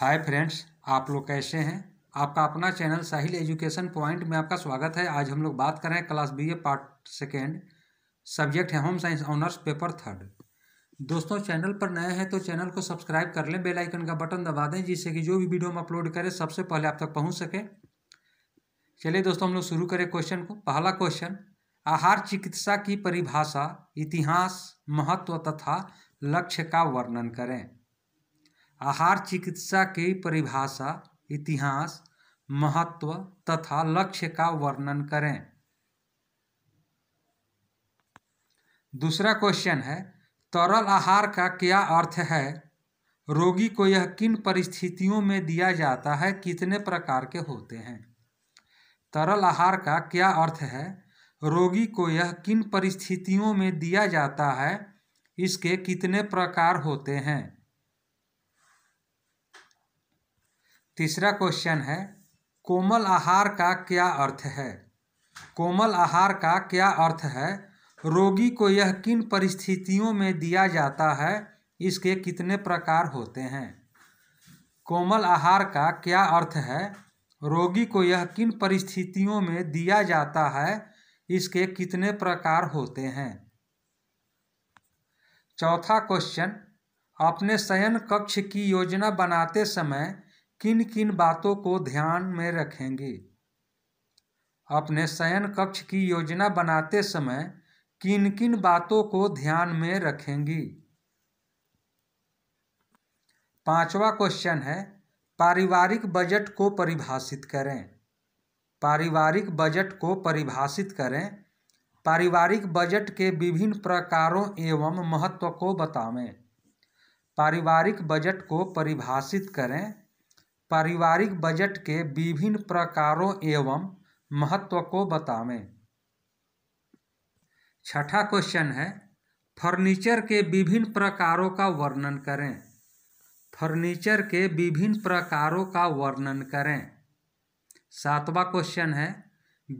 hi friends आप लोग कैसे हैं आपका अपना चैनल साहिल एजुकेशन पॉइंट में आपका स्वागत है आज हम लोग बात कर रहे हैं class B A part second subject है home science honours paper third दोस्तों चैनल पर नए हैं तो चैनल को सब्सक्राइब कर लें बेल आइकन का बटन दबा दें जिससे कि जो भी वीडियो हम अपलोड करें सबसे पहले आप तक पहुँच सके चलिए दोस्तों हम लोग शुरू करें क्वेश्चन को पहला क्वेश्चन आहार चिकित्सा की परिभाषा इतिहास महत्व तथा लक्ष्य का वर्णन करें आहार चिकित्सा की परिभाषा इतिहास महत्व तथा लक्ष्य का वर्णन करें दूसरा क्वेश्चन है तरल आहार का क्या अर्थ है रोगी को यह किन परिस्थितियों में दिया जाता है कितने प्रकार के होते हैं तरल आहार का क्या अर्थ है रोगी को यह किन परिस्थितियों में दिया जाता है इसके कितने प्रकार होते हैं तीसरा क्वेश्चन है कोमल आहार का क्या अर्थ है कोमल आहार का क्या अर्थ है रोगी को यह किन परिस्थितियों में दिया जाता है इसके कितने प्रकार होते हैं कोमल आहार का क्या अर्थ है रोगी को यह किन परिस्थितियों में दिया जाता है इसके कितने प्रकार होते हैं चौथा क्वेश्चन अपने शयन कक्ष की योजना बनाते समय किन किन बातों को ध्यान में रखेंगे अपने शयन कक्ष की योजना बनाते समय किन किन बातों को ध्यान में रखेंगी पांचवा क्वेश्चन है पारिवारिक बजट को परिभाषित करें पारिवारिक बजट को परिभाषित करें पारिवारिक बजट के विभिन्न प्रकारों एवं महत्व को बतावें पारिवारिक बजट को परिभाषित करें पारिवारिक बजट के विभिन्न प्रकारों एवं महत्व को बतावें छठा क्वेश्चन है फर्नीचर के विभिन्न प्रकारों का वर्णन करें फर्नीचर के विभिन्न प्रकारों का वर्णन करें सातवां क्वेश्चन है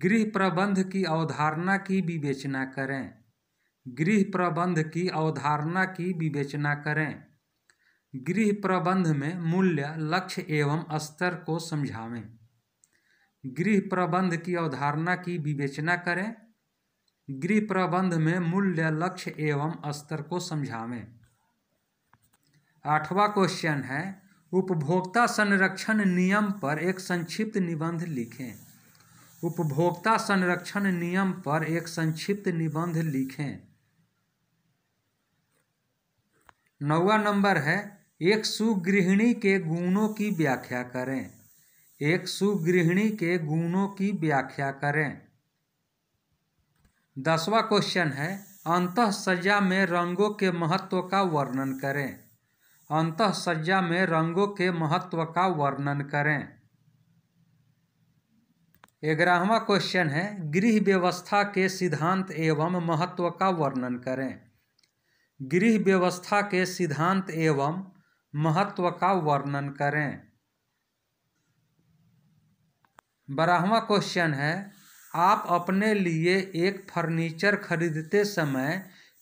गृह प्रबंध की अवधारणा की विवेचना करें गृह प्रबंध की अवधारणा की विवेचना करें गृह प्रबंध में मूल्य लक्ष्य एवं स्तर को समझावें गृह प्रबंध की अवधारणा की विवेचना करें गृह प्रबंध में मूल्य लक्ष्य एवं स्तर को समझावें आठवां क्वेश्चन है उपभोक्ता संरक्षण नियम पर एक संक्षिप्त निबंध लिखें उपभोक्ता संरक्षण नियम पर एक संक्षिप्त निबंध लिखें नौवा नंबर है एक सुगृहिणी के गुणों की व्याख्या करें एक सुगृहिणी के गुणों की व्याख्या करें दसवा क्वेश्चन है अंत सज्जा में रंगों के महत्व का वर्णन करें अंत सज्जा में रंगों के महत्व का वर्णन करें ग्यारहवा क्वेश्चन है गृह व्यवस्था के सिद्धांत एवं महत्व का वर्णन करें गृह व्यवस्था के सिद्धांत एवं महत्व का वर्णन करें बारहवा क्वेश्चन है आप अपने लिए एक फर्नीचर खरीदते समय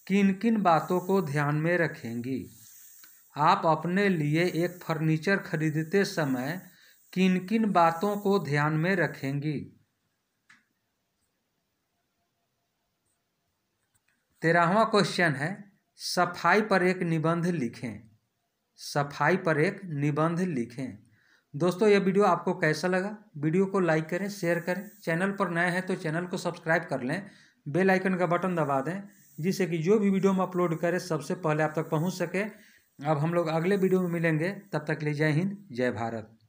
किन किन बातों को ध्यान में रखेंगी आप अपने लिए एक फर्नीचर खरीदते समय किन किन बातों को ध्यान में रखेंगी तेरहवा क्वेश्चन है सफाई पर एक निबंध लिखें सफाई पर एक निबंध लिखें दोस्तों यह वीडियो आपको कैसा लगा वीडियो को लाइक करें शेयर करें चैनल पर नए हैं तो चैनल को सब्सक्राइब कर लें बेल आइकन का बटन दबा दें जिससे कि जो भी वीडियो हम अपलोड करें सबसे पहले आप तक पहुंच सके अब हम लोग अगले वीडियो में मिलेंगे तब तक ले जय हिंद जय भारत